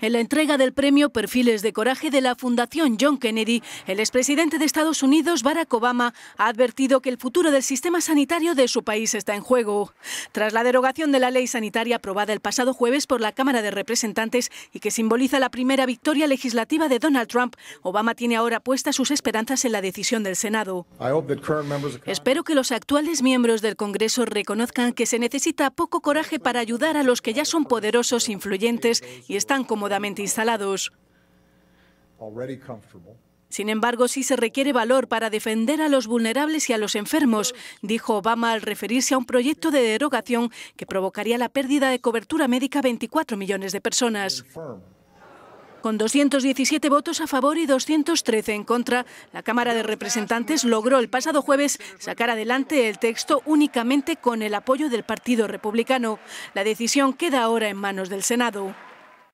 En la entrega del premio Perfiles de Coraje de la Fundación John Kennedy, el expresidente de Estados Unidos, Barack Obama, ha advertido que el futuro del sistema sanitario de su país está en juego. Tras la derogación de la ley sanitaria aprobada el pasado jueves por la Cámara de Representantes y que simboliza la primera victoria legislativa de Donald Trump, Obama tiene ahora puestas sus esperanzas en la decisión del Senado. Espero que los actuales miembros del Congreso reconozcan que se necesita poco coraje para ayudar a los que ya son poderosos, influyentes y están como cómodamente instalados. Sin embargo, sí se requiere valor para defender a los vulnerables y a los enfermos, dijo Obama al referirse a un proyecto de derogación que provocaría la pérdida de cobertura médica a 24 millones de personas. Con 217 votos a favor y 213 en contra, la Cámara de Representantes logró el pasado jueves sacar adelante el texto únicamente con el apoyo del Partido Republicano. La decisión queda ahora en manos del Senado.